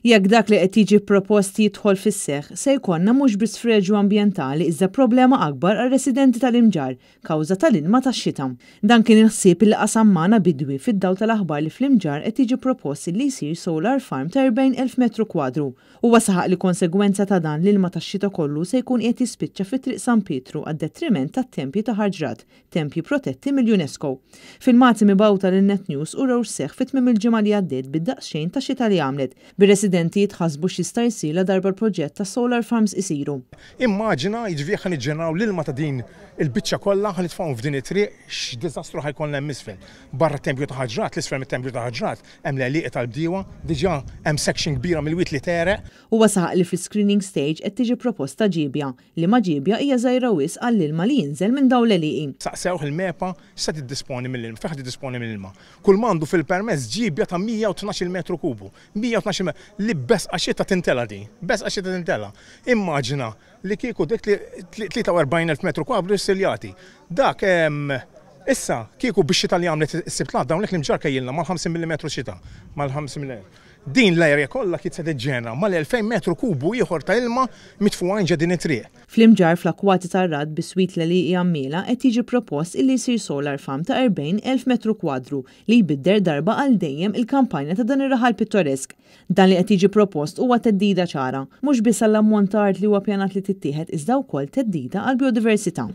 Jekk dak li qed jiġi propost jidħol fis-seħħ se jkollna mhux biss freġu ambjentali iżda problema akbar għal residenti tal-imġar kawża tal-ilma tax-xita. Dan kien il-ħsieb il qasam magħna bidwi fid-daw tal-aħbar li fl-imġar qed jiġi propost li jsir solar farm ta' 40,000 metru kwadru u wasaħaq li konsegwenza ta' dan l-ilma tax-xita kollu se jkun qed jispiċċa fit-triq San Pietru għad-detriment tat-tempji ta' ħarġrat, tempji protetti mill-UNESCO. Fil-mati mibawta lin net News u rawr seħ fit-mim il-ġimgħa li għaddiet bid-daqsxejn ta' xita li għamlet, residenti jitħasbu x'jista' jsila darba l-proġett ta' solar farms isiru. Immaġina jiġri ħan iġġeneraw l-ilma ta' din il-biċċa kollha ħan nitfgħu f'din it-triq x'diżastru ħajkun hemm isfel. Barra tempju ta' ħaġrat, l-isfel mit-tempju ta' ħaġrat, hemm l-eliq tal-bdiewa, diġà hemm section kbira mill-wit li tereq. Huwa saħaq li fis-screening stage qed tiġi proposta ġibja li ma ġibja hija żgħira wis għall-ilma li jinżel minn dawn l-eliqi. Saqsew il-mepa se tiddisponi mill-ilma, fejn tiddisponi mill-ilma. Kull mandu fil-permess ġibja ta' 112 metru kubu. 112 metru li bes għaxieta tintela di, bes għaxieta tintela. Immaġina li kieku dik 43.000 metru kwadru s-siljati. Dak Issa, kieku biex xita li għamlet s-sibtlat, dawn l-eklim ġarka jilna mal 5 mm xita, mal 5 mm. Din l-erja kollha kit se ġena mal-2000 metru kubu ieħor ta' ilma mitfuqan ġa din it-triq. Fl-imġar fl-akwati tar-rad biswit li li jammila qed jiġi propost illi jsir solar farm ta' 40,000 metru kwadru li jbidder darba għal dejjem il-kampanja ta' dan ir-raħal pittoresk. Dan li qed jiġi propost huwa teddida ċara, mhux biss għall-ammont ta' art li huwa pjanat li tittieħed iżda wkoll teddida għall biodiversità